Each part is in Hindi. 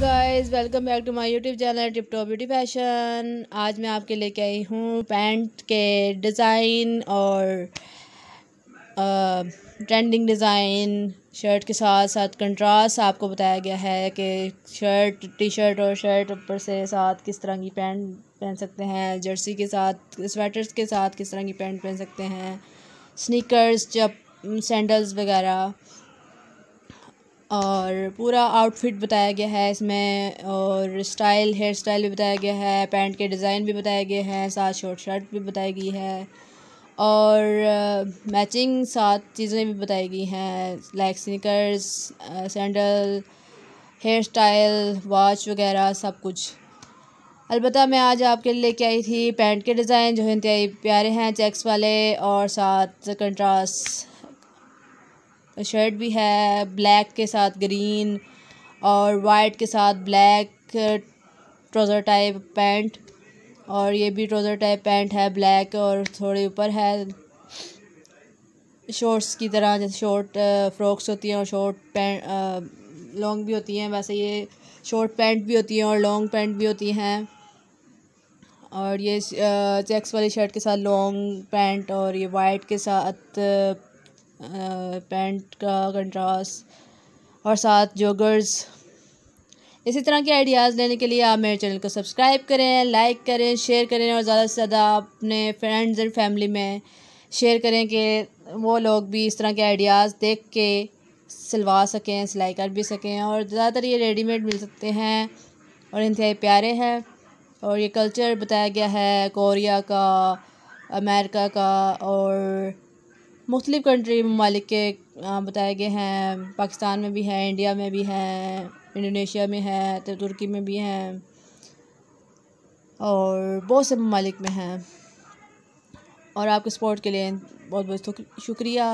guys welcome back to my YouTube channel TipTop Beauty Fashion आज मैं आपके लेके आई हूँ पैंट के डिज़ाइन और ट्रेंडिंग डिज़ाइन शर्ट के साथ साथ कंट्रास्ट आपको बताया गया है कि शर्ट टी शर्ट और शर्ट ऊपर से साथ किस तरह की पैंट पहन सकते हैं जर्सी के साथ स्वेटर्स के साथ किस तरह की पैंट पहन सकते हैं स्निकर्स जब सैंडल्स वगैरह और पूरा आउटफिट बताया गया है इसमें और स्टाइल हेयर स्टाइल भी बताया गया है पैंट के डिज़ाइन भी बताए गए हैं साथ शॉर्ट शर्ट भी बताई गई है और मैचिंग uh, सात चीज़ें भी बताई गई हैं like sneakers sandal hair style watch वगैरह सब कुछ अलबत् मैं आज आपके लिए लेके आई थी पैंट के डिज़ाइन जो इंतहाई प्यारे हैं चेक्स वाले और साथ कंट्रास्ट शर्ट भी है ब्लैक के साथ ग्रीन और वाइट के साथ ब्लैक ट्रोज़र टाइप पैंट और ये भी ट्रोज़र टाइप पैंट है ब्लैक और थोड़े ऊपर है शॉर्ट्स की तरह जैसे शॉर्ट फ्रॉक्स होती हैं और शॉर्ट पैंट लॉन्ग भी होती हैं वैसे ये शॉर्ट पैंट भी होती हैं और लॉन्ग पैंट भी होती हैं और ये चेक्स वाली शर्ट के साथ लॉन्ग पैंट और ये वाइट के साथ पैंट का कंट्रास और साथ जोगर्स इसी तरह के आइडियाज़ लेने के लिए आप मेरे चैनल को सब्सक्राइब करें लाइक करें शेयर करें और ज़्यादा से ज़्यादा अपने फ्रेंड्स एंड फैमिली में शेयर करें कि वो लोग भी इस तरह के आइडियाज़ देख के सिलवा सकें सिलाई कर भी सकें और ज़्यादातर ये रेडीमेड मिल सकते हैं और इंतहाई प्यारे हैं और ये कल्चर बताया गया है कोरिया का अमेरिका का और मुख्तलिफ़ कंट्री ममालिक के बताए गए हैं पाकिस्तान में भी हैं इंडिया में भी हैं इंडोनेशिया में हैं तो तुर्की में भी हैं और बहुत से ममालिक में हैं और आपके सपोर्ट के लिए बहुत बहुत शुक्रिया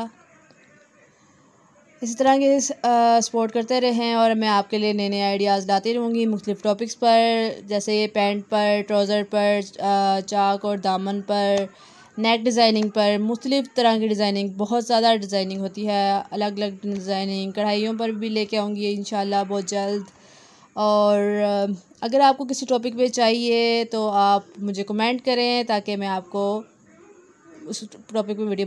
इसी तरह के सपोर्ट करते रहें और मैं आपके लिए नए नए आइडियाज़ लाती रहूँगी मुख्तलिफ़ टॉपिक्स पर जैसे पैंट पर ट्राउज़र पर चाक और दामन पर नेक डिज़ाइनिंग पर मुख्तलिफ़ तरह की डिज़ाइनिंग बहुत ज़्यादा डिज़ाइनिंग होती है अलग अलग डिज़ाइनिंग कढ़ाइयों पर भी लेके आऊँगी इन बहुत जल्द और अगर आपको किसी टॉपिक पे चाहिए तो आप मुझे कमेंट करें ताकि मैं आपको उस टॉपिक पे वीडियो